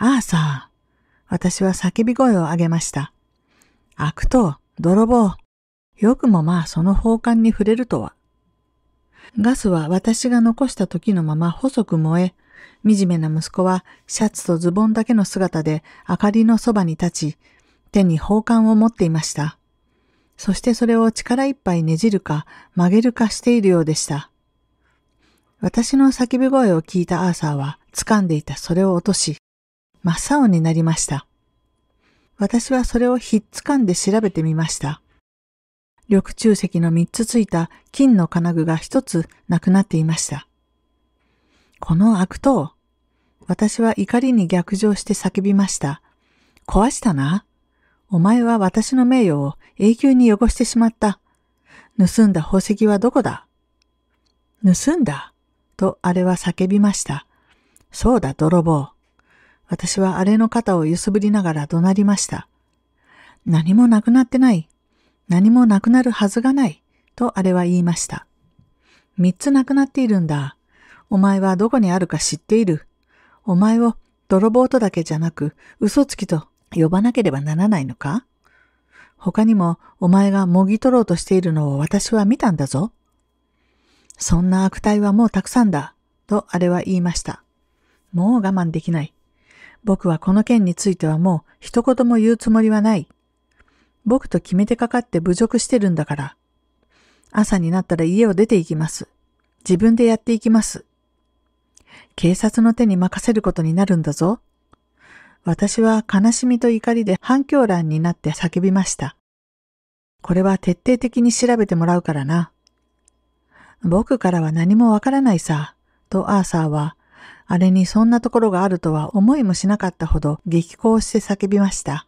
アーサー。私は叫び声を上げました。悪党、泥棒。よくもまあその宝冠に触れるとは。ガスは私が残した時のまま細く燃え、惨めな息子はシャツとズボンだけの姿で明かりのそばに立ち、手に宝冠を持っていました。そしてそれを力いっぱいねじるか曲げるかしているようでした。私の叫び声を聞いたアーサーは掴んでいたそれを落とし、真っ青になりました。私はそれをひっつかんで調べてみました。緑中石の3つついた金の金具が1つなくなっていました。この悪党、私は怒りに逆上して叫びました。壊したな。お前は私の名誉を永久に汚してしまった。盗んだ宝石はどこだ盗んだとあれは叫びました。そうだ、泥棒。私は姉の肩を揺すぶりながら怒鳴りました。何もなくなってない。何もなくなるはずがない。と姉は言いました。三つなくなっているんだ。お前はどこにあるか知っている。お前を泥棒とだけじゃなく嘘つきと呼ばなければならないのか他にもお前がもぎ取ろうとしているのを私は見たんだぞ。そんな悪態はもうたくさんだ。とあれは言いました。もう我慢できない。僕はこの件についてはもう一言も言うつもりはない。僕と決めてかかって侮辱してるんだから。朝になったら家を出て行きます。自分でやっていきます。警察の手に任せることになるんだぞ。私は悲しみと怒りで反響欄になって叫びました。これは徹底的に調べてもらうからな。僕からは何もわからないさ、とアーサーはあれにそんなところがあるとは思いもしなかったほど激高して叫びました。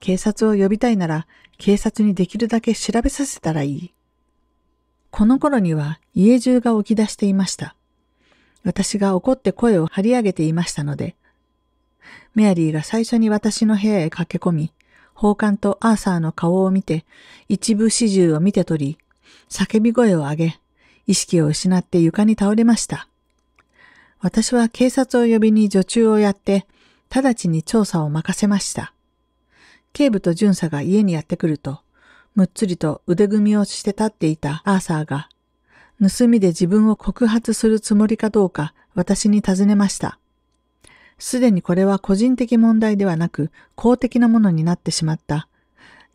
警察を呼びたいなら警察にできるだけ調べさせたらいい。この頃には家中が起き出していました。私が怒って声を張り上げていましたので、メアリーが最初に私の部屋へ駆け込み、宝冠とアーサーの顔を見て、一部始終を見て取り、叫び声を上げ、意識を失って床に倒れました。私は警察を呼びに女中をやって、直ちに調査を任せました。警部と巡査が家にやってくると、むっつりと腕組みをして立っていたアーサーが、盗みで自分を告発するつもりかどうか私に尋ねました。すでにこれは個人的問題ではなく公的なものになってしまった。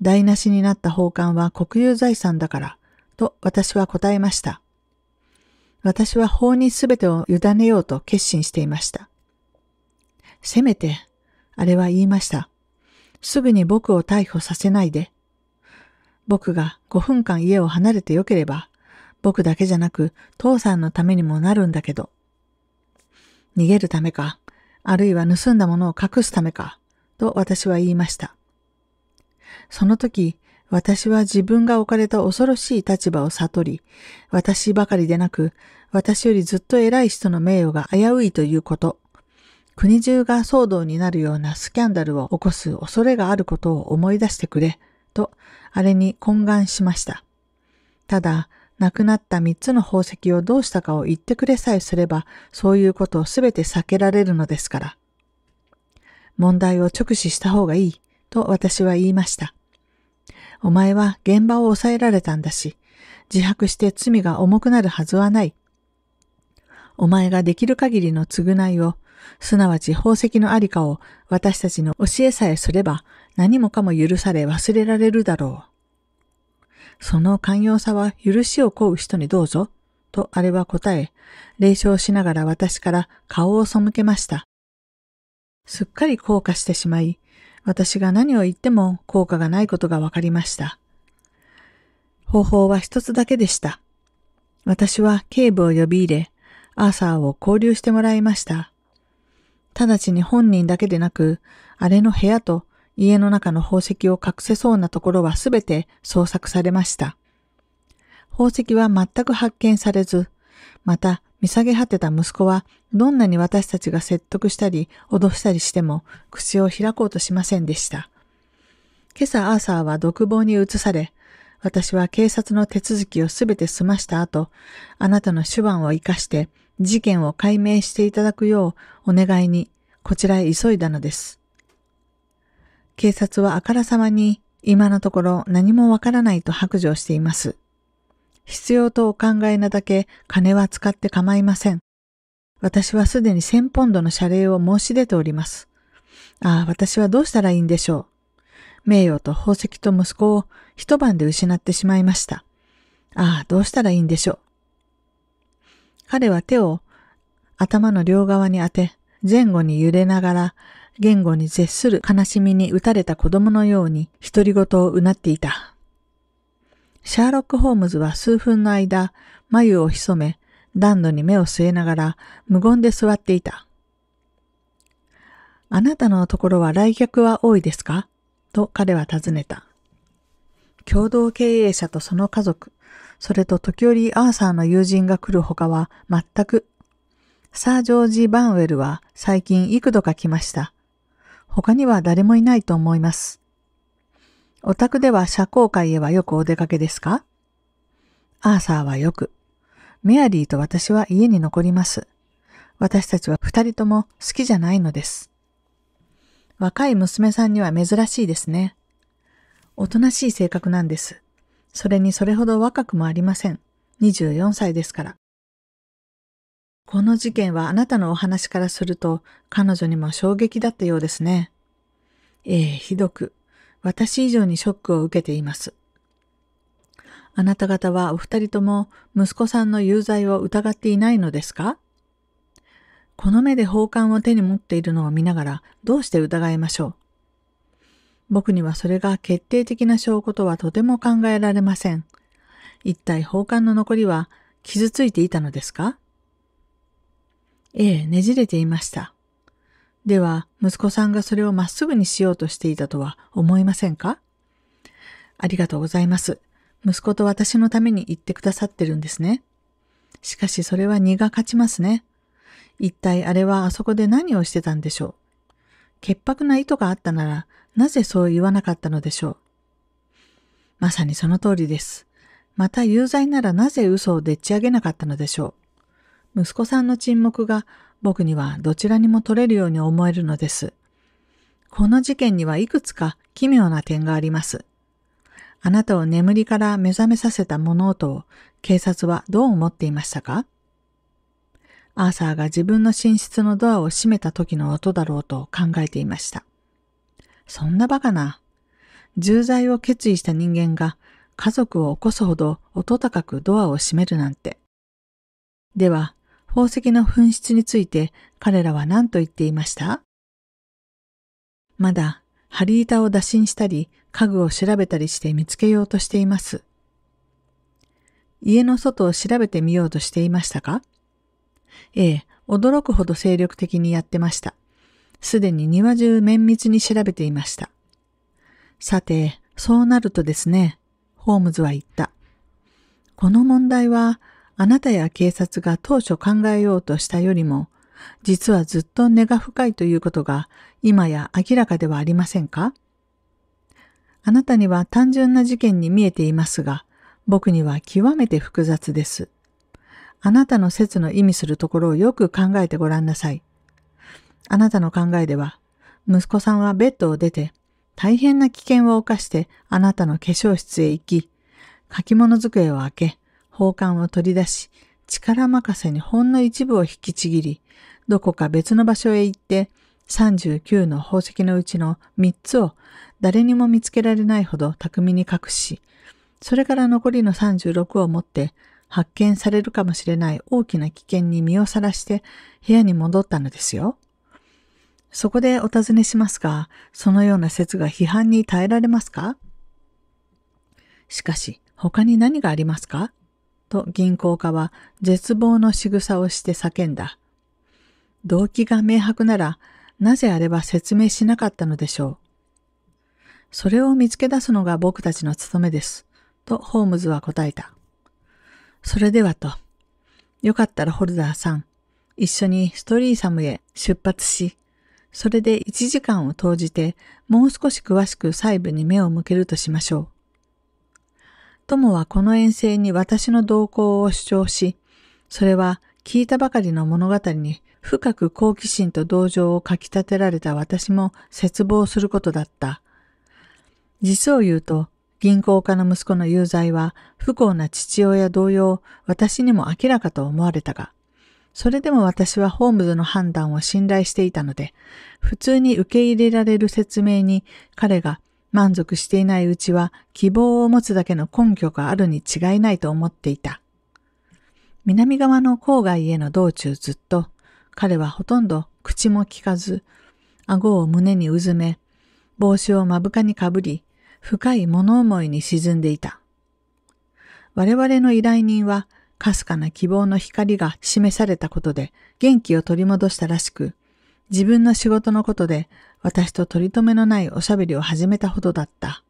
台無しになった奉還は国有財産だから、と私は答えました。私は法に全てを委ねようと決心していました。せめて、あれは言いました。すぐに僕を逮捕させないで。僕が5分間家を離れてよければ、僕だけじゃなく父さんのためにもなるんだけど。逃げるためか、あるいは盗んだものを隠すためか、と私は言いました。その時、私は自分が置かれた恐ろしい立場を悟り、私ばかりでなく、私よりずっと偉い人の名誉が危ういということ、国中が騒動になるようなスキャンダルを起こす恐れがあることを思い出してくれ、と、あれに懇願しました。ただ、亡くなった三つの宝石をどうしたかを言ってくれさえすれば、そういうことをすべて避けられるのですから。問題を直視した方がいい、と私は言いました。お前は現場を抑えられたんだし、自白して罪が重くなるはずはない。お前ができる限りの償いを、すなわち宝石のありかを私たちの教えさえすれば何もかも許され忘れられるだろう。その寛容さは許しを請う人にどうぞ、とあれは答え、霊笑しながら私から顔を背けました。すっかり硬化してしまい、私が何を言っても効果がないことが分かりました。方法は一つだけでした。私は警部を呼び入れ、アーサーを交流してもらいました。直ちに本人だけでなく、あれの部屋と家の中の宝石を隠せそうなところはすべて捜索されました。宝石は全く発見されず、また見下げ果てた息子は、どんなに私たちが説得したり、脅したりしても、口を開こうとしませんでした。今朝アーサーは独房に移され、私は警察の手続きをすべて済ました後、あなたの手腕を活かして事件を解明していただくようお願いにこちらへ急いだのです。警察はあからさまに今のところ何もわからないと白状しています。必要とお考えなだけ金は使って構いません。私はすでに1000ポンドの謝礼を申し出ております。ああ、私はどうしたらいいんでしょう。名誉と宝石と息子を一晩で失ってしまいました。ああ、どうしたらいいんでしょう。彼は手を頭の両側に当て、前後に揺れながら、言語に絶する悲しみに打たれた子供のように独り言をうなっていた。シャーロック・ホームズは数分の間、眉を潜め、暖炉に目を据えながら無言で座っていた。あなたのところは来客は多いですかと彼は尋ねた。共同経営者とその家族、それと時折アーサーの友人が来る他は全く。サー・ジョージ・バンウェルは最近幾度か来ました。他には誰もいないと思います。お宅では社交界へはよくお出かけですかアーサーはよく。メアリーと私は家に残ります。私たちは二人とも好きじゃないのです。若い娘さんには珍しいですね。おとなしい性格なんです。それにそれほど若くもありません。24歳ですから。この事件はあなたのお話からすると彼女にも衝撃だったようですね。ええ、ひどく。私以上にショックを受けています。あなた方はお二人とも息子さんの有罪を疑っていないのですかこの目で宝冠を手に持っているのを見ながらどうして疑いましょう僕にはそれが決定的な証拠とはとても考えられません。一体宝冠の残りは傷ついていたのですかええ、ねじれていました。では息子さんがそれをまっすぐにしようとしていたとは思いませんかありがとうございます。息子と私のために言ってくださってるんですね。しかしそれは荷が勝ちますね。一体あれはあそこで何をしてたんでしょう潔白な意図があったなら、なぜそう言わなかったのでしょうまさにその通りです。また有罪ならなぜ嘘をでっち上げなかったのでしょう息子さんの沈黙が僕にはどちらにも取れるように思えるのです。この事件にはいくつか奇妙な点があります。あなたを眠りから目覚めさせた物音を警察はどう思っていましたかアーサーが自分の寝室のドアを閉めた時の音だろうと考えていました。そんなバカな。重罪を決意した人間が家族を起こすほど音高くドアを閉めるなんて。では、宝石の紛失について彼らは何と言っていましたまだ、張り板を打診したり、家具を調べたりして見つけようとしています。家の外を調べてみようとしていましたかええ、驚くほど精力的にやってました。すでに庭中綿密に調べていました。さて、そうなるとですね、ホームズは言った。この問題はあなたや警察が当初考えようとしたよりも、実はずっと根が深いということが今や明らかではありませんかあなたには単純な事件に見えていますが、僕には極めて複雑です。あなたの説の意味するところをよく考えてごらんなさい。あなたの考えでは、息子さんはベッドを出て、大変な危険を冒してあなたの化粧室へ行き、書き物机を開け、宝冠を取り出し、力任せにほんの一部を引きちぎり、どこか別の場所へ行って、39の宝石のうちの3つを誰にも見つけられないほど巧みに隠し、それから残りの36を持って発見されるかもしれない大きな危険に身をさらして部屋に戻ったのですよ。そこでお尋ねしますが、そのような説が批判に耐えられますかしかし、他に何がありますかと銀行家は絶望の仕草をして叫んだ。動機が明白なら、なぜあれは説明しなかったのでしょう。それを見つけ出すのが僕たちの務めです。とホームズは答えた。それではと。よかったらホルダーさん、一緒にストリーサムへ出発し、それで1時間を投じて、もう少し詳しく細部に目を向けるとしましょう。友はこの遠征に私の同行を主張し、それは聞いたばかりの物語に深く好奇心と同情をかき立てられた私も絶望することだった。実を言うと、銀行家の息子の有罪は不幸な父親同様、私にも明らかと思われたが、それでも私はホームズの判断を信頼していたので、普通に受け入れられる説明に彼が満足していないうちは希望を持つだけの根拠があるに違いないと思っていた。南側の郊外への道中ずっと、彼はほとんど口も聞かず、顎を胸にうずめ、帽子を目深にかぶり、深い物思いに沈んでいた。我々の依頼人は、かすかな希望の光が示されたことで元気を取り戻したらしく、自分の仕事のことで私と取り留めのないおしゃべりを始めたほどだった。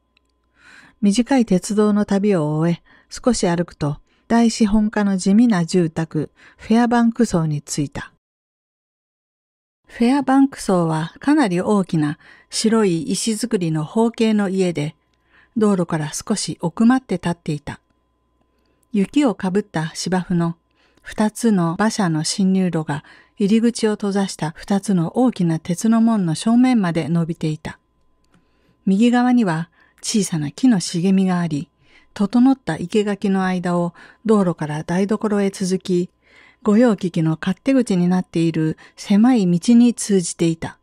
短い鉄道の旅を終え、少し歩くと、大資本家の地味な住宅、フェアバンク層に着いた。フェアバンク層はかなり大きな白い石造りの方形の家で、道路から少し奥まって立っていた。雪をかぶった芝生の二つの馬車の侵入路が入り口を閉ざした二つの大きな鉄の門の正面まで伸びていた。右側には小さな木の茂みがあり、整った生垣の間を道路から台所へ続き、御用聞きの勝手口になっている狭い道に通じていた。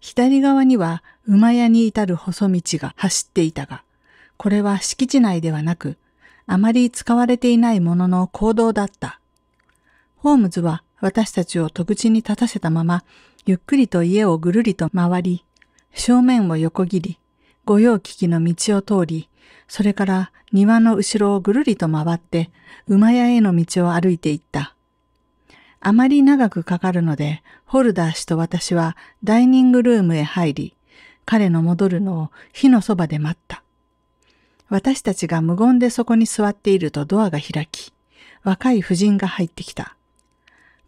左側には馬屋に至る細道が走っていたが、これは敷地内ではなく、あまり使われていないものの行動だった。ホームズは私たちを戸口に立たせたまま、ゆっくりと家をぐるりと回り、正面を横切り、御用聞きの道を通り、それから庭の後ろをぐるりと回って、馬屋への道を歩いていった。あまり長くかかるので、ホルダー氏と私はダイニングルームへ入り、彼の戻るのを火のそばで待った。私たちが無言でそこに座っているとドアが開き、若い婦人が入ってきた。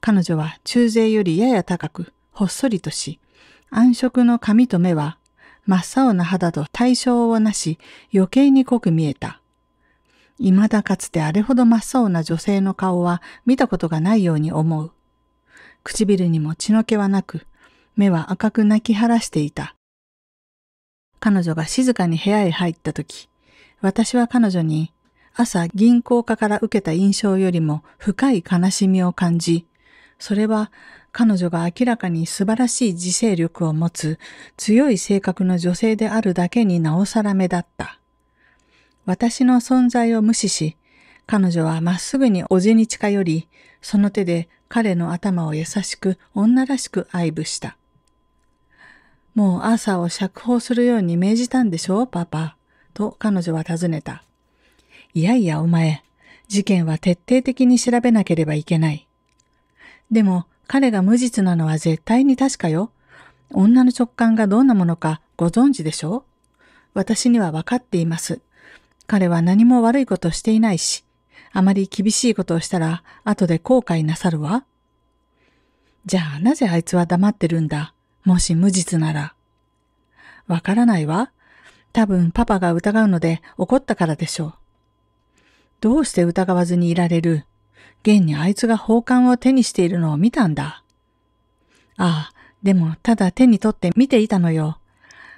彼女は中勢よりやや高く、ほっそりとし、暗色の髪と目は、真っ青な肌と対象をなし、余計に濃く見えた。未だかつてあれほど真っ青な女性の顔は見たことがないように思う。唇にも血の気はなく、目は赤く泣き晴らしていた。彼女が静かに部屋へ入った時、私は彼女に朝銀行家から受けた印象よりも深い悲しみを感じ、それは彼女が明らかに素晴らしい自制力を持つ強い性格の女性であるだけになおさら目だった。私の存在を無視し、彼女はまっすぐにおじに近寄り、その手で彼の頭を優しく女らしく愛撫した。もうアーサーを釈放するように命じたんでしょう、パパ。と彼女は尋ねた。いやいや、お前。事件は徹底的に調べなければいけない。でも彼が無実なのは絶対に確かよ。女の直感がどんなものかご存知でしょう私には分かっています。彼は何も悪いことしていないし、あまり厳しいことをしたら後で後悔なさるわ。じゃあなぜあいつは黙ってるんだもし無実なら。わからないわ。多分パパが疑うので怒ったからでしょう。どうして疑わずにいられる現にあいつが宝冠を手にしているのを見たんだ。ああ、でもただ手に取って見ていたのよ。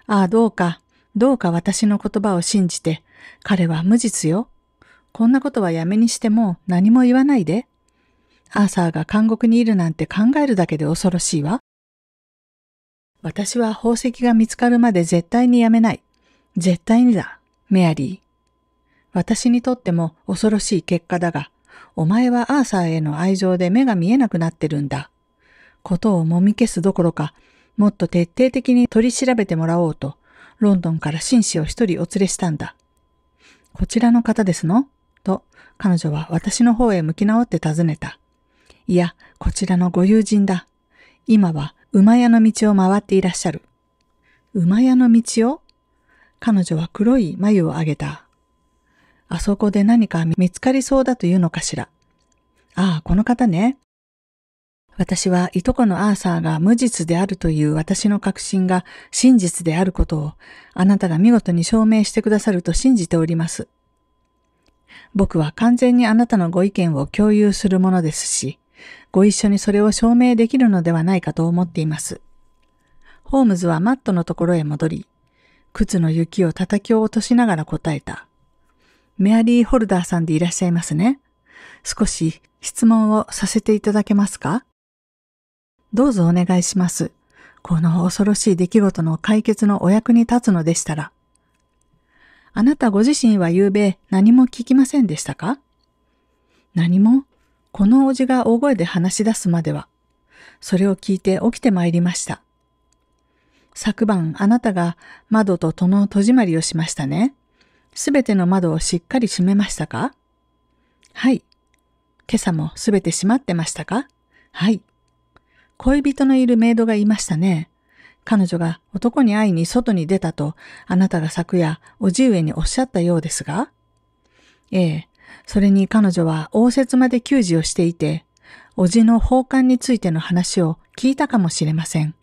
ああ、どうか、どうか私の言葉を信じて、彼は無実よ。こんなことはやめにしても何も言わないで。アーサーが監獄にいるなんて考えるだけで恐ろしいわ。私は宝石が見つかるまで絶対にやめない。絶対にだ、メアリー。私にとっても恐ろしい結果だが、お前はアーサーへの愛情で目が見えなくなってるんだ。ことをもみ消すどころか、もっと徹底的に取り調べてもらおうと、ロンドンから紳士を一人お連れしたんだ。こちらの方ですのと、彼女は私の方へ向き直って尋ねた。いや、こちらのご友人だ。今は馬屋の道を回っていらっしゃる。馬屋の道を彼女は黒い眉を上げた。あそこで何か見つかりそうだというのかしら。ああ、この方ね。私はいとこのアーサーが無実であるという私の確信が真実であることをあなたが見事に証明してくださると信じております。僕は完全にあなたのご意見を共有するものですし、ご一緒にそれを証明できるのではないかと思っています。ホームズはマットのところへ戻り、靴の雪を叩き落としながら答えた。メアリー・ホルダーさんでいらっしゃいますね。少し質問をさせていただけますかどうぞお願いします。この恐ろしい出来事の解決のお役に立つのでしたら。あなたご自身は昨べ何も聞きませんでしたか何もこのおじが大声で話し出すまでは、それを聞いて起きてまいりました。昨晩あなたが窓と戸の戸締まりをしましたね。すべての窓をしっかり閉めましたかはい。今朝もすべて閉まってましたかはい。恋人のいるメイドがいましたね。彼女が男に会いに外に出たと、あなたが昨夜、おじ上におっしゃったようですがええ。それに彼女は応接まで給仕をしていて、おじの奉還についての話を聞いたかもしれません。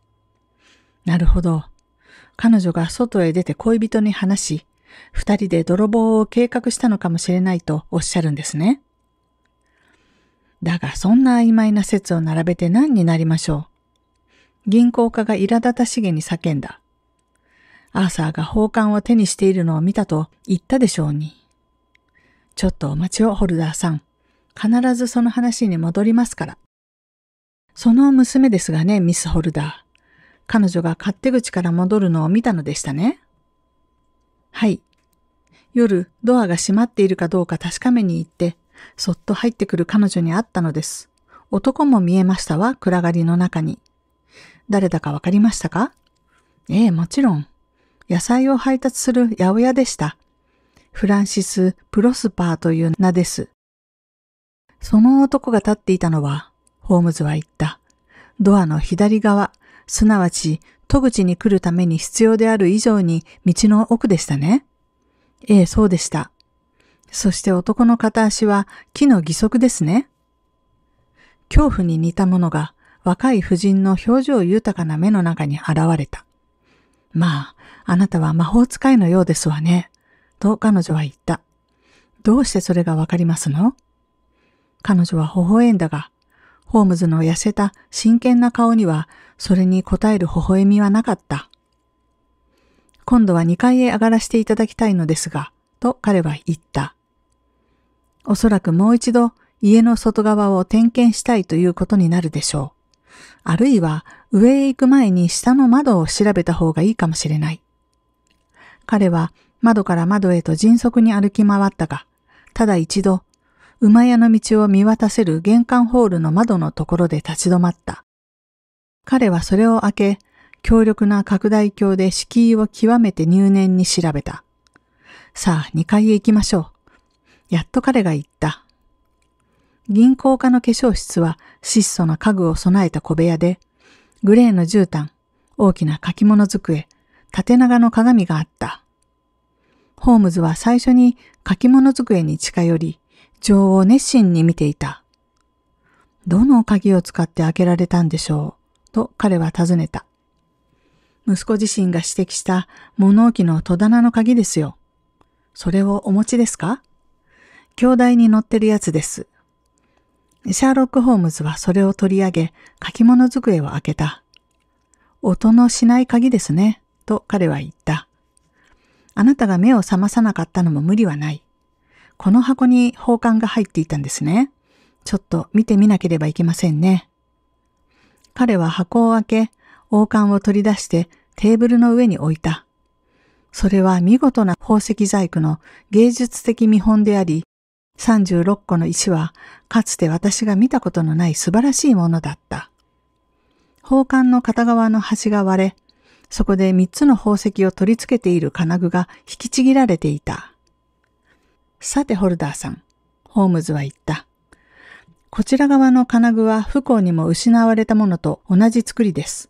なるほど。彼女が外へ出て恋人に話し、二人で泥棒を計画したのかもしれないとおっしゃるんですね。だがそんな曖昧な説を並べて何になりましょう。銀行家が苛立たしげに叫んだ。アーサーが宝冠を手にしているのを見たと言ったでしょうに。ちょっとお待ちをホルダーさん。必ずその話に戻りますから。その娘ですがね、ミス・ホルダー。彼女が勝手口から戻るのを見たのでしたね。はい。夜、ドアが閉まっているかどうか確かめに行って、そっと入ってくる彼女に会ったのです。男も見えましたわ、暗がりの中に。誰だかわかりましたかええ、もちろん。野菜を配達する八百屋でした。フランシス・プロスパーという名です。その男が立っていたのは、ホームズは言った。ドアの左側、すなわち、戸口に来るために必要である以上に道の奥でしたね。ええ、そうでした。そして男の片足は木の義足ですね。恐怖に似たものが若い夫人の表情豊かな目の中に現れた。まあ、あなたは魔法使いのようですわね。と彼女は言った。どうしてそれがわかりますの彼女は微笑んだが、ホームズの痩せた真剣な顔にはそれに答える微笑みはなかった。今度は2階へ上がらせていただきたいのですが、と彼は言った。おそらくもう一度家の外側を点検したいということになるでしょう。あるいは上へ行く前に下の窓を調べた方がいいかもしれない。彼は窓から窓へと迅速に歩き回ったが、ただ一度、馬屋の道を見渡せる玄関ホールの窓のところで立ち止まった。彼はそれを開け、強力な拡大鏡で敷居を極めて入念に調べた。さあ、2階へ行きましょう。やっと彼が言った。銀行家の化粧室は質素な家具を備えた小部屋で、グレーの絨毯、大きな書き物机、縦長の鏡があった。ホームズは最初に書き物机に近寄り、女王を熱心に見ていた。どの鍵を使って開けられたんでしょうと彼は尋ねた。息子自身が指摘した物置の戸棚の鍵ですよ。それをお持ちですか兄弟に乗ってるやつです。シャーロック・ホームズはそれを取り上げ、書き物机を開けた。音のしない鍵ですね、と彼は言った。あなたが目を覚まさなかったのも無理はない。この箱に宝冠が入っていたんですね。ちょっと見てみなければいけませんね。彼は箱を開け、王冠を取り出してテーブルの上に置いた。それは見事な宝石細工の芸術的見本であり、36個の石はかつて私が見たことのない素晴らしいものだった。宝冠の片側の端が割れ、そこで3つの宝石を取り付けている金具が引きちぎられていた。さてホルダーさん、ホームズは言った。こちら側の金具は不幸にも失われたものと同じ作りです。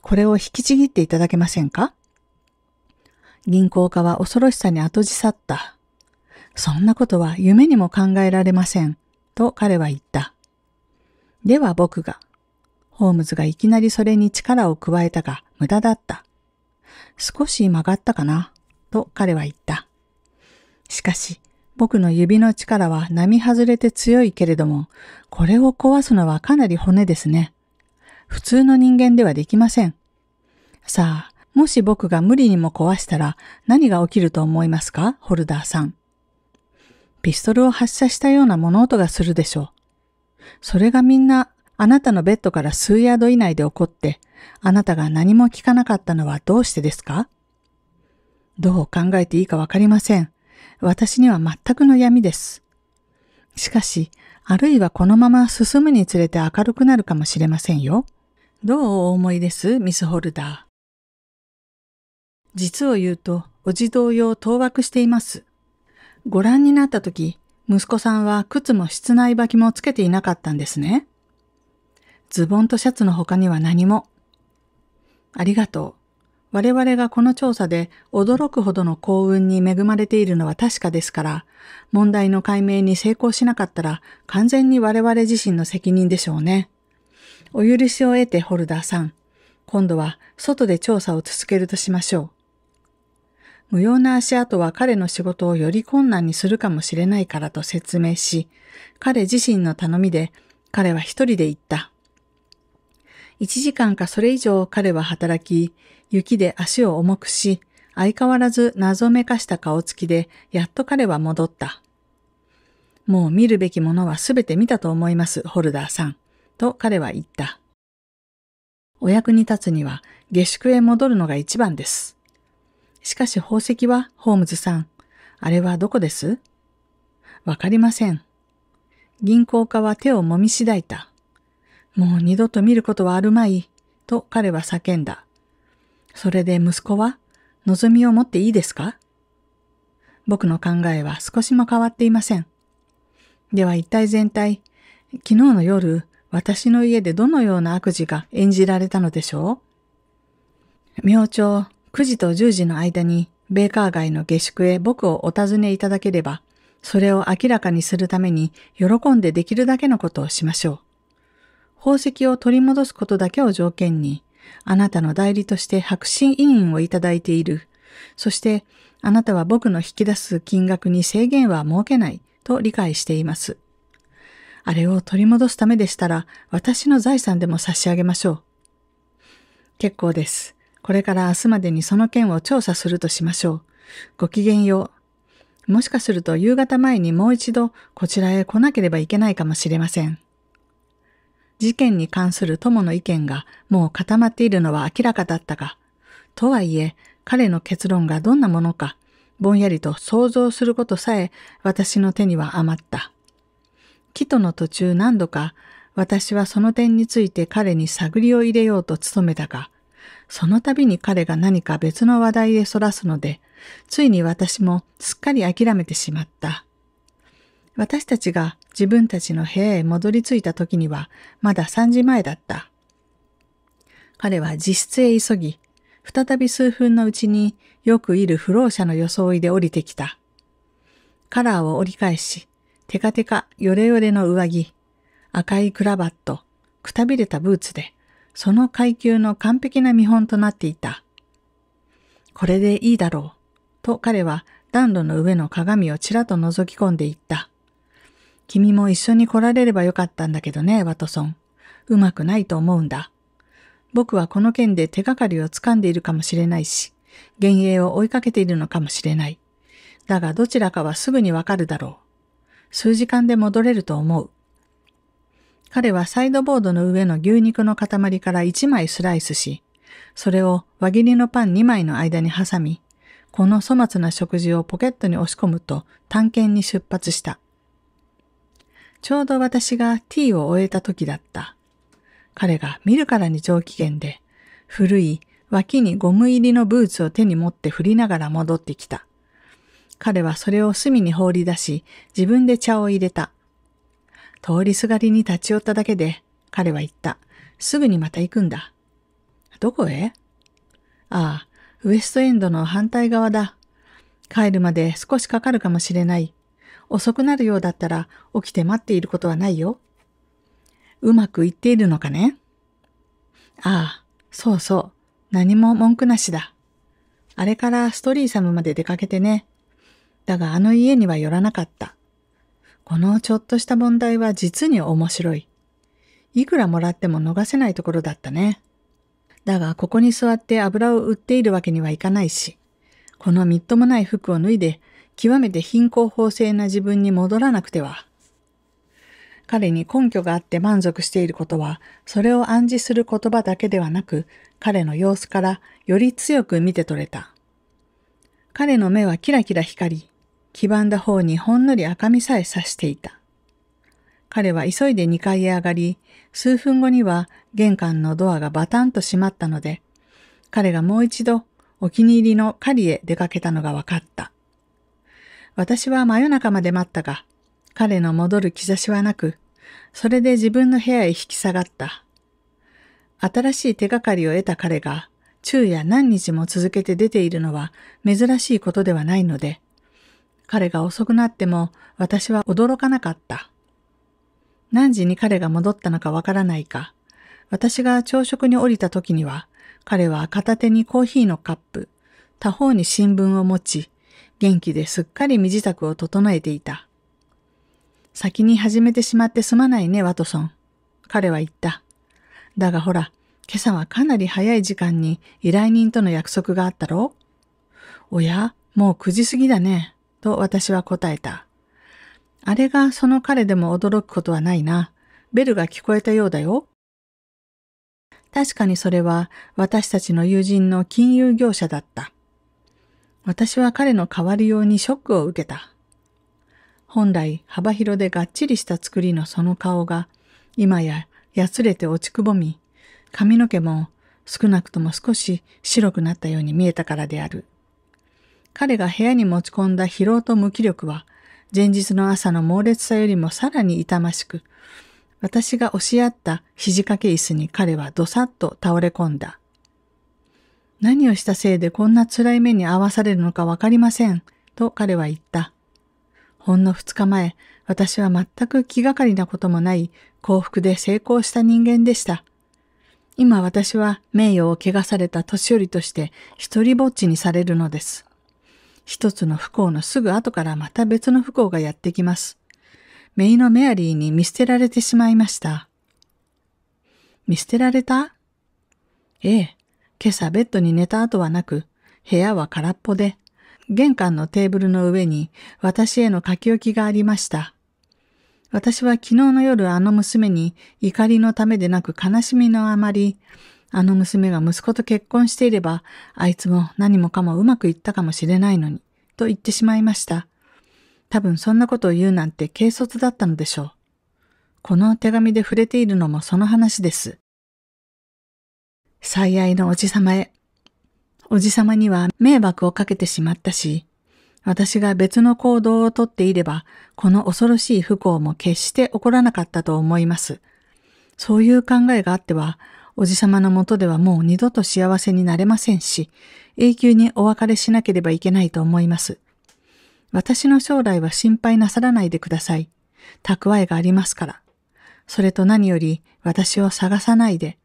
これを引きちぎっていただけませんか銀行家は恐ろしさに後じ去った。そんなことは夢にも考えられません。と彼は言った。では僕が。ホームズがいきなりそれに力を加えたが無駄だった。少し曲がったかな。と彼は言った。しかし、僕の指の力は並外れて強いけれども、これを壊すのはかなり骨ですね。普通の人間ではできません。さあ、もし僕が無理にも壊したら何が起きると思いますかホルダーさん。ピストルを発射したような物音がするでしょう。それがみんなあなたのベッドから数ヤード以内で起こって、あなたが何も聞かなかったのはどうしてですかどう考えていいかわかりません。私には全くの闇です。しかし、あるいはこのまま進むにつれて明るくなるかもしれませんよ。どうお思いですミス・ホルダー。実を言うと、おじ同様当惑しています。ご覧になった時、息子さんは靴も室内履きもつけていなかったんですね。ズボンとシャツの他には何も。ありがとう。我々がこの調査で驚くほどの幸運に恵まれているのは確かですから、問題の解明に成功しなかったら完全に我々自身の責任でしょうね。お許しを得てホルダーさん。今度は外で調査を続けるとしましょう。無用な足跡は彼の仕事をより困難にするかもしれないからと説明し、彼自身の頼みで彼は一人で行った。1時間かそれ以上彼は働き、雪で足を重くし、相変わらず謎めかした顔つきで、やっと彼は戻った。もう見るべきものはすべて見たと思います、ホルダーさん。と彼は言った。お役に立つには下宿へ戻るのが一番です。しかし宝石は、ホームズさん。あれはどこですわかりません。銀行家は手を揉みしだいた。もう二度と見ることはあるまい。と彼は叫んだ。それで息子は望みを持っていいですか僕の考えは少しも変わっていません。では一体全体、昨日の夜、私の家でどのような悪事が演じられたのでしょう明朝9時と10時の間にベーカー街の下宿へ僕をお尋ねいただければ、それを明らかにするために喜んでできるだけのことをしましょう。宝石を取り戻すことだけを条件に、あなたの代理として白真委員をいただいている。そして、あなたは僕の引き出す金額に制限は設けないと理解しています。あれを取り戻すためでしたら、私の財産でも差し上げましょう。結構です。これから明日までにその件を調査するとしましょう。ごきげんよう。もしかすると夕方前にもう一度こちらへ来なければいけないかもしれません。事件に関する友の意見がもう固まっているのは明らかだったが、とはいえ彼の結論がどんなものか、ぼんやりと想像することさえ私の手には余った。木との途中何度か私はその点について彼に探りを入れようと努めたが、その度に彼が何か別の話題へそらすので、ついに私もすっかり諦めてしまった。私たちが自分たちの部屋へ戻り着いた時にはまだ3時前だった。彼は自室へ急ぎ、再び数分のうちによくいる不老者の装いで降りてきた。カラーを折り返し、テカテカヨレヨレの上着、赤いクラバット、くたびれたブーツで、その階級の完璧な見本となっていた。これでいいだろう、と彼は暖炉の上の鏡をちらと覗き込んでいった。君も一緒に来られればよかったんだけどね、ワトソン。うまくないと思うんだ。僕はこの件で手がかりをつかんでいるかもしれないし、幻影を追いかけているのかもしれない。だがどちらかはすぐにわかるだろう。数時間で戻れると思う。彼はサイドボードの上の牛肉の塊から1枚スライスし、それを輪切りのパン2枚の間に挟み、この粗末な食事をポケットに押し込むと探検に出発した。ちょうど私がティーを終えた時だった。彼が見るからに上機嫌で、古い脇にゴム入りのブーツを手に持って振りながら戻ってきた。彼はそれを隅に放り出し、自分で茶を入れた。通りすがりに立ち寄っただけで、彼は言った。すぐにまた行くんだ。どこへああ、ウエストエンドの反対側だ。帰るまで少しかかるかもしれない。遅くなるようだったら起きて待っていることはないよ。うまくいっているのかねああ、そうそう。何も文句なしだ。あれからストリー様まで出かけてね。だがあの家には寄らなかった。このちょっとした問題は実に面白い。いくらもらっても逃せないところだったね。だがここに座って油を売っているわけにはいかないし、このみっともない服を脱いで極めて貧困法制な自分に戻らなくては。彼に根拠があって満足していることは、それを暗示する言葉だけではなく、彼の様子からより強く見て取れた。彼の目はキラキラ光り、黄ばんだ方にほんのり赤みさえ差していた。彼は急いで2階へ上がり、数分後には玄関のドアがバタンと閉まったので、彼がもう一度お気に入りの狩りへ出かけたのが分かった。私は真夜中まで待ったが、彼の戻る兆しはなく、それで自分の部屋へ引き下がった。新しい手がかりを得た彼が、昼夜何日も続けて出ているのは珍しいことではないので、彼が遅くなっても私は驚かなかった。何時に彼が戻ったのかわからないか、私が朝食に降りた時には、彼は片手にコーヒーのカップ、他方に新聞を持ち、元気ですっかり身支度を整えていた。先に始めてしまってすまないね、ワトソン。彼は言った。だがほら、今朝はかなり早い時間に依頼人との約束があったろおや、もう9時過ぎだね、と私は答えた。あれがその彼でも驚くことはないな。ベルが聞こえたようだよ。確かにそれは私たちの友人の金融業者だった。私は彼の代わりようにショックを受けた。本来幅広でがっちりした作りのその顔が、今ややつれて落ちくぼみ、髪の毛も少なくとも少し白くなったように見えたからである。彼が部屋に持ち込んだ疲労と無気力は、前日の朝の猛烈さよりもさらに痛ましく、私が押し合った肘掛け椅子に彼はどさっと倒れ込んだ。何をしたせいでこんな辛い目に遭わされるのかわかりません、と彼は言った。ほんの二日前、私は全く気がかりなこともない幸福で成功した人間でした。今私は名誉を汚された年寄りとして一人ぼっちにされるのです。一つの不幸のすぐ後からまた別の不幸がやってきます。メイのメアリーに見捨てられてしまいました。見捨てられたええ。今朝ベッドに寝た後はなく、部屋は空っぽで、玄関のテーブルの上に私への書き置きがありました。私は昨日の夜あの娘に怒りのためでなく悲しみのあまり、あの娘が息子と結婚していれば、あいつも何もかもうまくいったかもしれないのに、と言ってしまいました。多分そんなことを言うなんて軽率だったのでしょう。この手紙で触れているのもその話です。最愛のおじさまへ。おじさまには迷惑をかけてしまったし、私が別の行動をとっていれば、この恐ろしい不幸も決して起こらなかったと思います。そういう考えがあっては、おじさまのもとではもう二度と幸せになれませんし、永久にお別れしなければいけないと思います。私の将来は心配なさらないでください。蓄えがありますから。それと何より私を探さないで、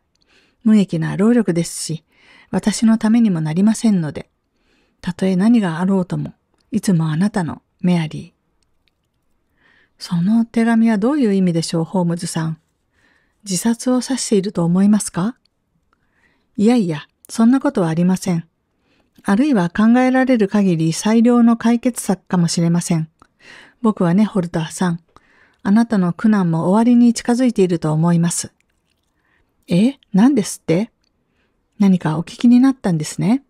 無益な労力ですし、私のためにもなりませんので、たとえ何があろうとも、いつもあなたのメアリー。その手紙はどういう意味でしょう、ホームズさん。自殺を指していると思いますかいやいや、そんなことはありません。あるいは考えられる限り最良の解決策かもしれません。僕はね、ホルターさん。あなたの苦難も終わりに近づいていると思います。え何ですって何かお聞きになったんですね。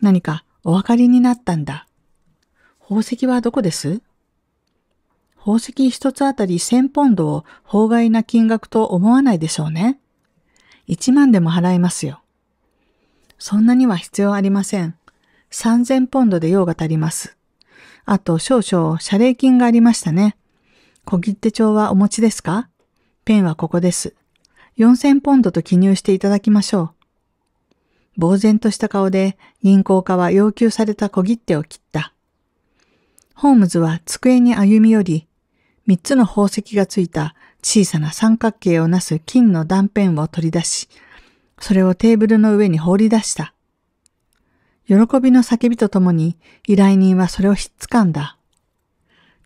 何かお分かりになったんだ。宝石はどこです宝石一つあたり1000ポンドを法外な金額と思わないでしょうね。1万でも払いますよ。そんなには必要ありません。3000ポンドで用が足ります。あと少々謝礼金がありましたね。小切手帳はお持ちですかペンはここです。4000ポンドと記入していただきましょう。呆然とした顔で銀行家は要求された小切手を切った。ホームズは机に歩み寄り、3つの宝石がついた小さな三角形をなす金の断片を取り出し、それをテーブルの上に放り出した。喜びの叫びとともに依頼人はそれをひっつかんだ。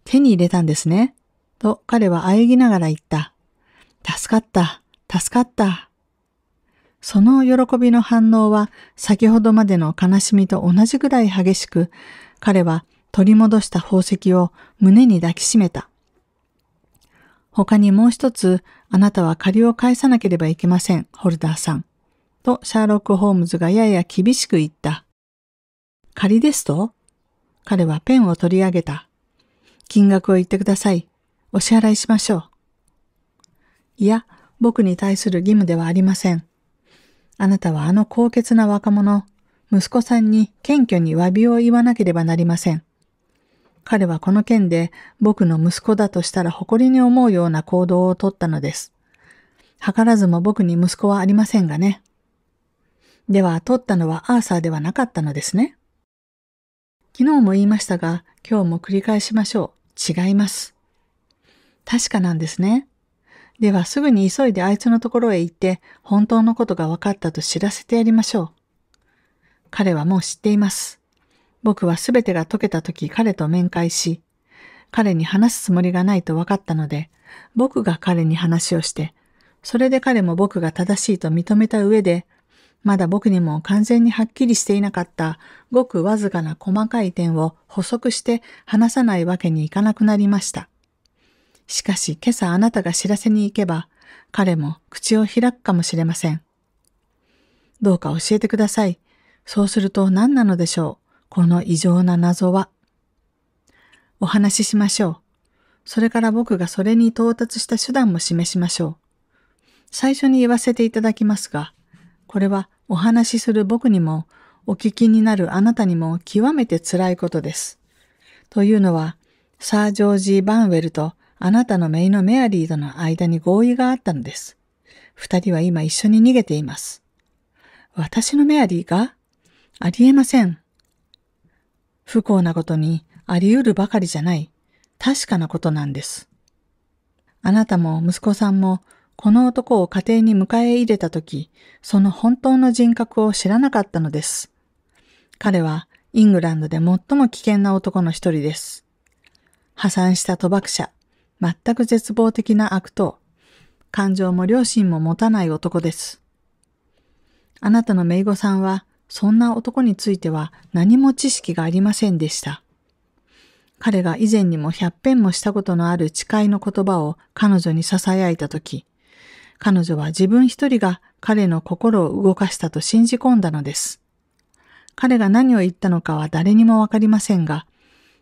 手に入れたんですね。と彼は喘ぎながら言った。助かった。助かった。その喜びの反応は先ほどまでの悲しみと同じぐらい激しく、彼は取り戻した宝石を胸に抱きしめた。他にもう一つ、あなたは借りを返さなければいけません、ホルダーさん。とシャーロック・ホームズがやや厳しく言った。借りですと彼はペンを取り上げた。金額を言ってください。お支払いしましょう。いや、僕に対する義務ではありません。あなたはあの高潔な若者、息子さんに謙虚に詫びを言わなければなりません。彼はこの件で僕の息子だとしたら誇りに思うような行動をとったのです。図らずも僕に息子はありませんがね。では、取ったのはアーサーではなかったのですね。昨日も言いましたが、今日も繰り返しましょう。違います。確かなんですね。ではすぐに急いであいつのところへ行って本当のことが分かったと知らせてやりましょう。彼はもう知っています。僕はすべてが解けた時彼と面会し、彼に話すつもりがないと分かったので、僕が彼に話をして、それで彼も僕が正しいと認めた上で、まだ僕にも完全にはっきりしていなかったごくわずかな細かい点を補足して話さないわけにいかなくなりました。しかし今朝あなたが知らせに行けば、彼も口を開くかもしれません。どうか教えてください。そうすると何なのでしょう。この異常な謎は。お話ししましょう。それから僕がそれに到達した手段も示しましょう。最初に言わせていただきますが、これはお話しする僕にも、お聞きになるあなたにも極めて辛いことです。というのは、サー・ジョージ・バンウェルとあなたの姪のメアリーとの間に合意があったのです。二人は今一緒に逃げています。私のメアリーがありえません。不幸なことにあり得るばかりじゃない、確かなことなんです。あなたも息子さんもこの男を家庭に迎え入れたとき、その本当の人格を知らなかったのです。彼はイングランドで最も危険な男の一人です。破産した賭博者、全く絶望的な悪党、感情も良心も持たない男です。あなたの姪御さんは、そんな男については何も知識がありませんでした。彼が以前にも百遍もしたことのある誓いの言葉を彼女に囁いたとき、彼女は自分一人が彼の心を動かしたと信じ込んだのです。彼が何を言ったのかは誰にもわかりませんが、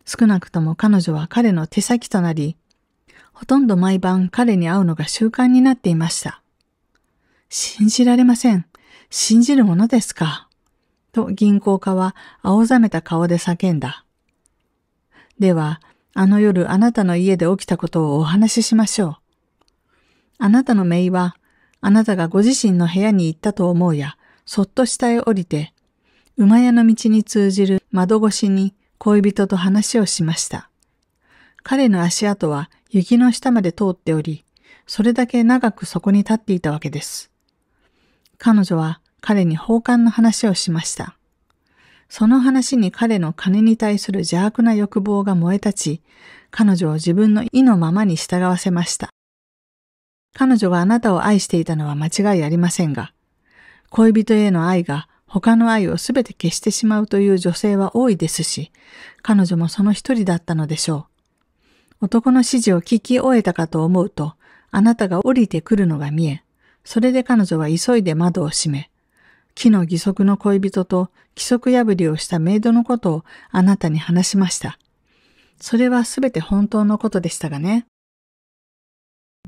少なくとも彼女は彼の手先となり、ほとんど毎晩彼に会うのが習慣になっていました。信じられません。信じるものですか。と銀行家は青ざめた顔で叫んだ。では、あの夜あなたの家で起きたことをお話ししましょう。あなたの姪は、あなたがご自身の部屋に行ったと思うや、そっと下へ降りて、馬屋の道に通じる窓越しに恋人と話をしました。彼の足跡は雪の下まで通っており、それだけ長くそこに立っていたわけです。彼女は彼に奉還の話をしました。その話に彼の金に対する邪悪な欲望が燃え立ち、彼女を自分の意のままに従わせました。彼女があなたを愛していたのは間違いありませんが、恋人への愛が他の愛をすべて消してしまうという女性は多いですし、彼女もその一人だったのでしょう。男の指示を聞き終えたかと思うと、あなたが降りてくるのが見え、それで彼女は急いで窓を閉め、木の義足の恋人と規則破りをしたメイドのことをあなたに話しました。それはすべて本当のことでしたがね。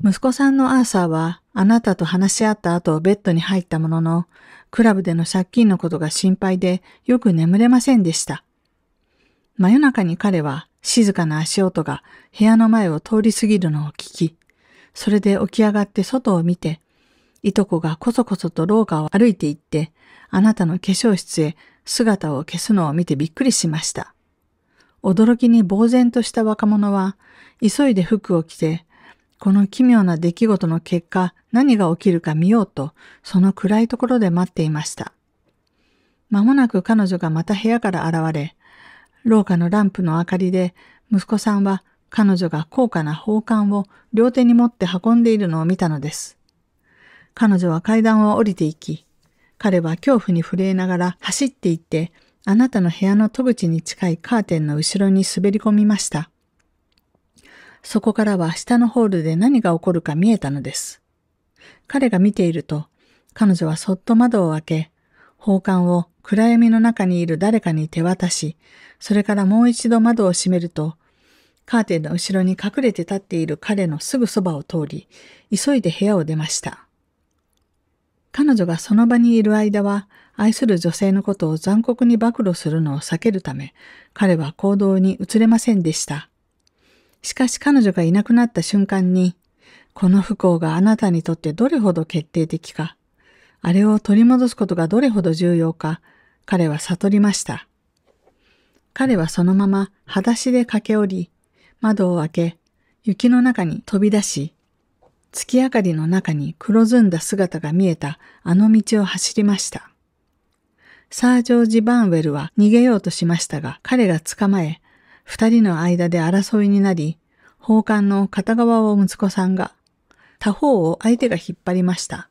息子さんのアーサーはあなたと話し合った後ベッドに入ったものの、クラブでの借金のことが心配でよく眠れませんでした。真夜中に彼は静かな足音が部屋の前を通り過ぎるのを聞き、それで起き上がって外を見て、いとこがこそこそと廊下を歩いて行って、あなたの化粧室へ姿を消すのを見てびっくりしました。驚きに呆然とした若者は、急いで服を着て、この奇妙な出来事の結果、何が起きるか見ようと、その暗いところで待っていました。まもなく彼女がまた部屋から現れ、廊下のランプの明かりで、息子さんは彼女が高価な宝冠を両手に持って運んでいるのを見たのです。彼女は階段を降りていき、彼は恐怖に震えながら走っていって、あなたの部屋の戸口に近いカーテンの後ろに滑り込みました。そこからは下のホールで何が起こるか見えたのです。彼が見ていると、彼女はそっと窓を開け、宝冠を暗闇の中にいる誰かに手渡し、それからもう一度窓を閉めると、カーテンの後ろに隠れて立っている彼のすぐそばを通り、急いで部屋を出ました。彼女がその場にいる間は、愛する女性のことを残酷に暴露するのを避けるため、彼は行動に移れませんでした。しかし彼女がいなくなった瞬間に、この不幸があなたにとってどれほど決定的か、あれを取り戻すことがどれほど重要か、彼は悟りました。彼はそのまま裸足で駆け下り、窓を開け、雪の中に飛び出し、月明かりの中に黒ずんだ姿が見えたあの道を走りました。サージョージ・バーンウェルは逃げようとしましたが、彼が捕まえ、二人の間で争いになり、宝冠の片側を息子さんが、他方を相手が引っ張りました。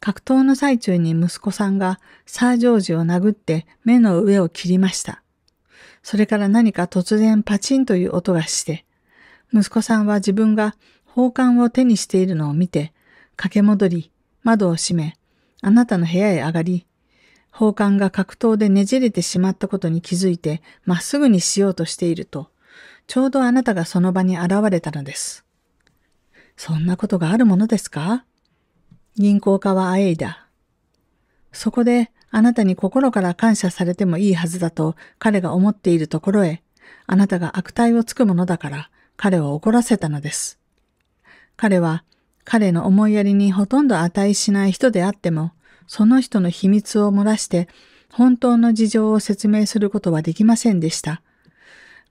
格闘の最中に息子さんがサージョージを殴って目の上を切りました。それから何か突然パチンという音がして、息子さんは自分が宝冠を手にしているのを見て、駆け戻り、窓を閉め、あなたの部屋へ上がり、宝冠が格闘でねじれてしまったことに気づいて、まっすぐにしようとしていると、ちょうどあなたがその場に現れたのです。そんなことがあるものですか銀行家はあえいだ。そこであなたに心から感謝されてもいいはずだと彼が思っているところへ、あなたが悪態をつくものだから彼を怒らせたのです。彼は彼の思いやりにほとんど値しない人であっても、その人の秘密を漏らして本当の事情を説明することはできませんでした。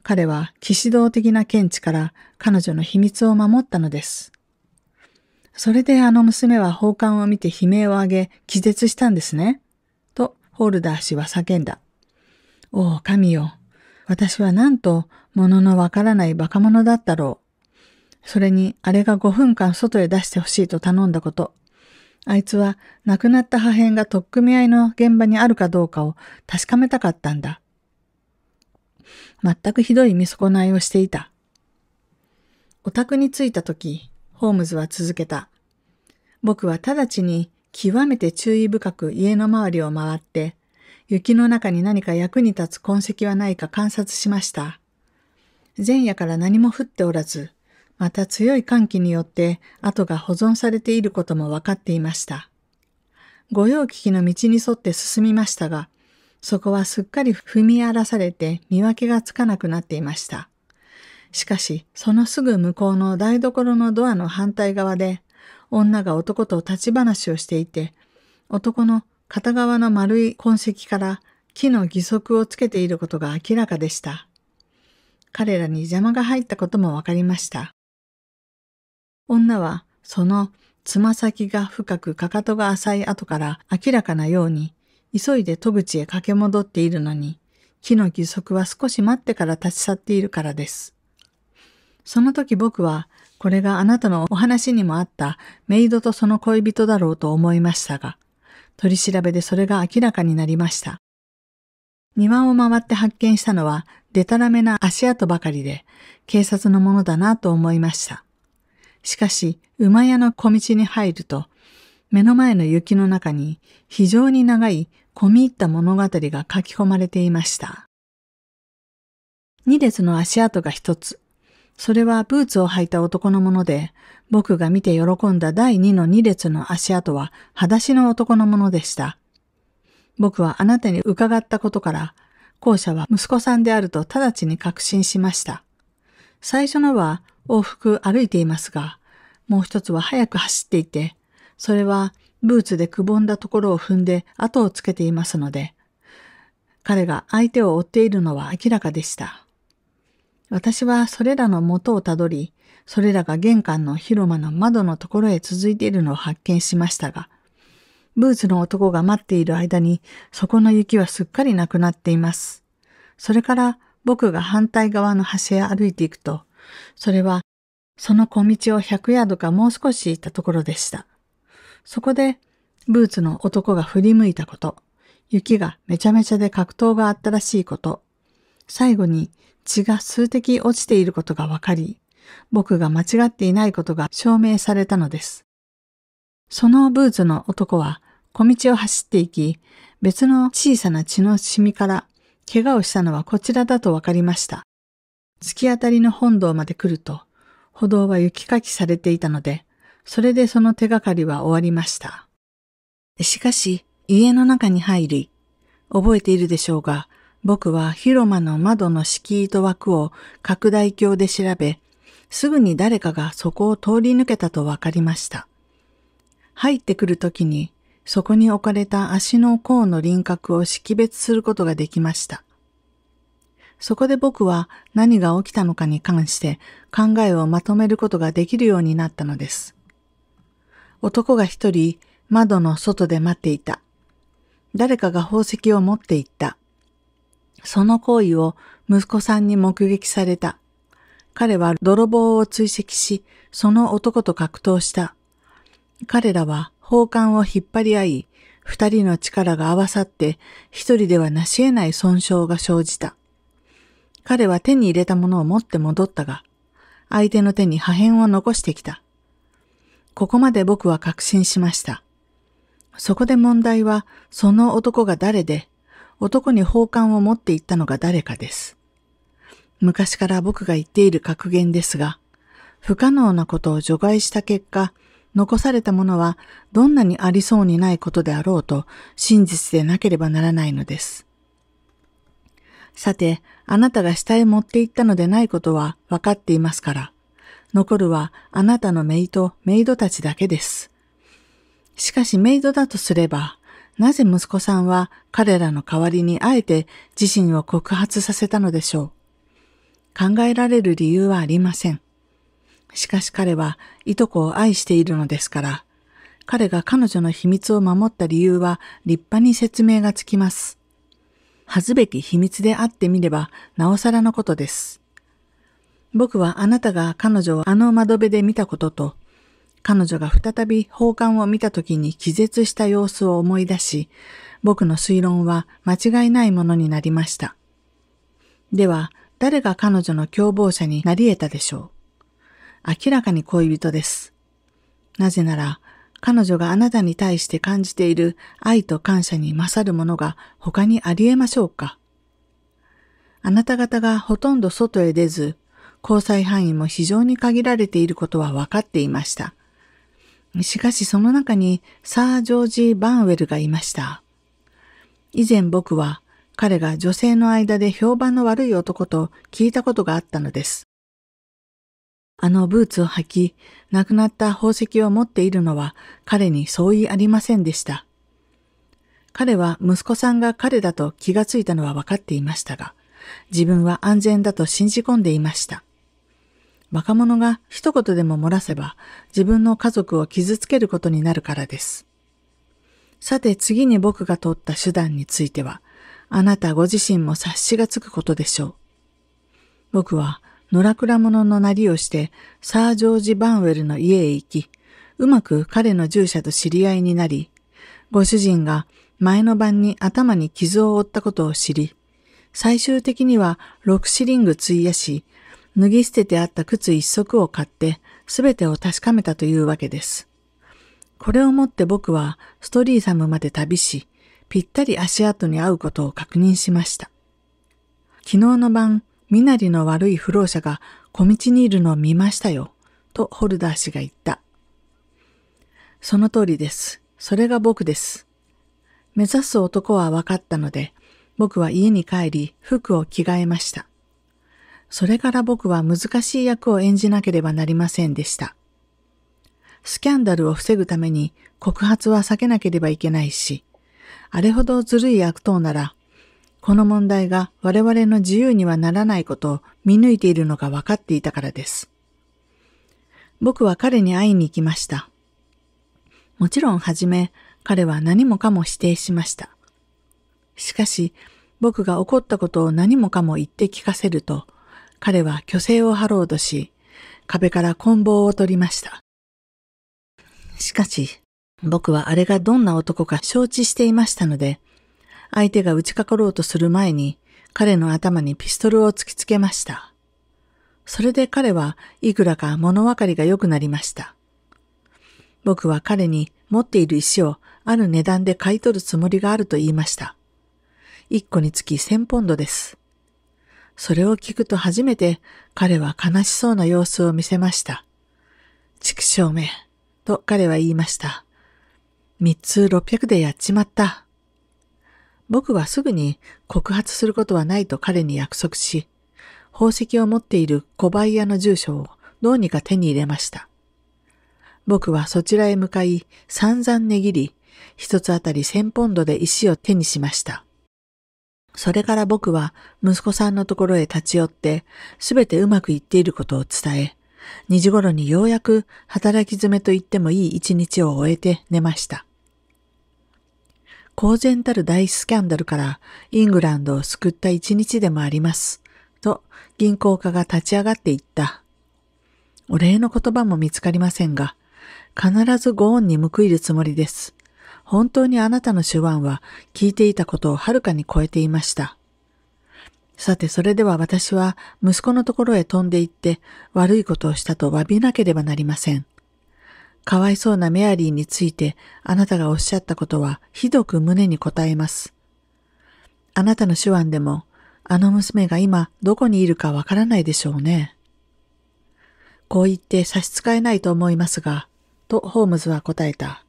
彼は騎士道的な見地から彼女の秘密を守ったのです。それであの娘は宝冠を見て悲鳴を上げ、気絶したんですね。と、ホルダー氏は叫んだ。おお、神よ。私はなんと、もののわからない馬鹿者だったろう。それに、あれが5分間外へ出してほしいと頼んだこと。あいつは亡くなった破片が取っ組み合いの現場にあるかどうかを確かめたかったんだ。全くひどい見損ないをしていた。お宅に着いた時、ホームズは続けた。僕は直ちに極めて注意深く家の周りを回って、雪の中に何か役に立つ痕跡はないか観察しました。前夜から何も降っておらず、また強い寒気によって跡が保存されていることも分かっていました。御用聞きの道に沿って進みましたが、そこはすっかり踏み荒らされて見分けがつかなくなっていました。しかし、そのすぐ向こうの台所のドアの反対側で、女が男と立ち話をしていて、男の片側の丸い痕跡から木の義足をつけていることが明らかでした。彼らに邪魔が入ったこともわかりました。女は、そのつま先が深くかかとが浅い後から明らかなように、急いで戸口へ駆け戻っているのに、木の義足は少し待ってから立ち去っているからです。その時僕は、これがあなたのお話にもあったメイドとその恋人だろうと思いましたが、取り調べでそれが明らかになりました。庭を回って発見したのは、デタラメな足跡ばかりで、警察のものだなと思いました。しかし、馬屋の小道に入ると、目の前の雪の中に非常に長い込み入った物語が書き込まれていました。二列の足跡が一つ、それはブーツを履いた男のもので、僕が見て喜んだ第2の2列の足跡は裸足の男のものでした。僕はあなたに伺ったことから、後者は息子さんであると直ちに確信しました。最初のは往復歩いていますが、もう一つは早く走っていて、それはブーツでくぼんだところを踏んで後をつけていますので、彼が相手を追っているのは明らかでした。私はそれらの元をたどり、それらが玄関の広間の窓のところへ続いているのを発見しましたが、ブーツの男が待っている間に、そこの雪はすっかりなくなっています。それから僕が反対側の端へ歩いていくと、それはその小道を100ヤードかもう少し行ったところでした。そこで、ブーツの男が振り向いたこと、雪がめちゃめちゃで格闘があったらしいこと、最後に血が数滴落ちていることがわかり、僕が間違っていないことが証明されたのです。そのブーツの男は小道を走っていき、別の小さな血の染みから怪我をしたのはこちらだとわかりました。突き当たりの本堂まで来ると、歩道は雪かきされていたので、それでその手がかりは終わりました。しかし、家の中に入り、覚えているでしょうが、僕は広間の窓の敷居と枠を拡大鏡で調べ、すぐに誰かがそこを通り抜けたとわかりました。入ってくる時に、そこに置かれた足の甲の輪郭を識別することができました。そこで僕は何が起きたのかに関して考えをまとめることができるようになったのです。男が一人窓の外で待っていた。誰かが宝石を持っていった。その行為を息子さんに目撃された。彼は泥棒を追跡し、その男と格闘した。彼らは宝冠を引っ張り合い、二人の力が合わさって一人では成し得ない損傷が生じた。彼は手に入れたものを持って戻ったが、相手の手に破片を残してきた。ここまで僕は確信しました。そこで問題は、その男が誰で、男に宝冠を持っていったのが誰かです。昔から僕が言っている格言ですが、不可能なことを除外した結果、残されたものはどんなにありそうにないことであろうと真実でなければならないのです。さて、あなたが下へ持っていったのでないことは分かっていますから、残るはあなたのメイとメイドたちだけです。しかしメイドだとすれば、なぜ息子さんは彼らの代わりにあえて自身を告発させたのでしょう。考えられる理由はありません。しかし彼はいとこを愛しているのですから、彼が彼女の秘密を守った理由は立派に説明がつきます。恥ずべき秘密であってみれば、なおさらのことです。僕はあなたが彼女をあの窓辺で見たことと、彼女が再び宝冠を見た時に気絶した様子を思い出し、僕の推論は間違いないものになりました。では、誰が彼女の共謀者になり得たでしょう明らかに恋人です。なぜなら、彼女があなたに対して感じている愛と感謝に勝るものが他にあり得ましょうかあなた方がほとんど外へ出ず、交際範囲も非常に限られていることは分かっていました。しかしその中にサー・ジョージ・バンウェルがいました。以前僕は彼が女性の間で評判の悪い男と聞いたことがあったのです。あのブーツを履き、亡くなった宝石を持っているのは彼に相違ありませんでした。彼は息子さんが彼だと気がついたのは分かっていましたが、自分は安全だと信じ込んでいました。若者が一言でも漏らせば自分の家族を傷つけることになるからです。さて次に僕が取った手段については、あなたご自身も察しがつくことでしょう。僕は野良倉者のなりをしてサー・ジョージ・バンウェルの家へ行き、うまく彼の従者と知り合いになり、ご主人が前の晩に頭に傷を負ったことを知り、最終的には6シリング費やし、脱ぎ捨ててあった靴一足を買って、すべてを確かめたというわけです。これをもって僕はストリーサムまで旅し、ぴったり足跡に合うことを確認しました。昨日の晩、身なりの悪い不老者が小道にいるのを見ましたよ、とホルダー氏が言った。その通りです。それが僕です。目指す男は分かったので、僕は家に帰り服を着替えました。それから僕は難しい役を演じなければなりませんでした。スキャンダルを防ぐために告発は避けなければいけないし、あれほどずるい悪党なら、この問題が我々の自由にはならないことを見抜いているのが分かっていたからです。僕は彼に会いに行きました。もちろんはじめ、彼は何もかも否定しました。しかし、僕が怒ったことを何もかも言って聞かせると、彼は虚勢を張ろうとし、壁から棍棒を取りました。しかし、僕はあれがどんな男か承知していましたので、相手が打ちかかろうとする前に、彼の頭にピストルを突きつけました。それで彼はいくらか物分かりが良くなりました。僕は彼に持っている石をある値段で買い取るつもりがあると言いました。一個につき千ポンドです。それを聞くと初めて彼は悲しそうな様子を見せました。畜生め、と彼は言いました。三つ六百でやっちまった。僕はすぐに告発することはないと彼に約束し、宝石を持っている小林屋の住所をどうにか手に入れました。僕はそちらへ向かい散々値切り、一つあたり千ポンドで石を手にしました。それから僕は息子さんのところへ立ち寄って、すべてうまくいっていることを伝え、2時頃にようやく働き詰めと言ってもいい一日を終えて寝ました。公然たる大スキャンダルからイングランドを救った一日でもあります。と銀行家が立ち上がっていった。お礼の言葉も見つかりませんが、必ずご恩に報いるつもりです。本当にあなたの手腕は聞いていたことをはるかに超えていました。さて、それでは私は息子のところへ飛んで行って悪いことをしたと詫びなければなりません。かわいそうなメアリーについてあなたがおっしゃったことはひどく胸に答えます。あなたの手腕でもあの娘が今どこにいるかわからないでしょうね。こう言って差し支えないと思いますが、とホームズは答えた。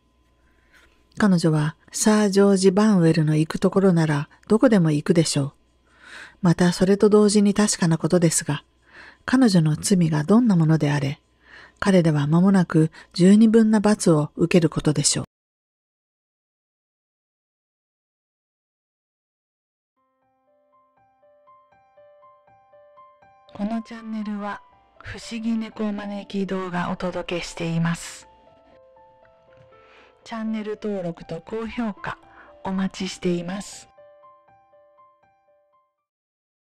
彼女は、サー・ジョージ・バンウェルの行くところなら、どこでも行くでしょう。また、それと同時に確かなことですが、彼女の罪がどんなものであれ、彼では間もなく十二分な罰を受けることでしょう。このチャンネルは不思議猫招き動画をお届けしています。チャンネル登録と高評価お待ちしています。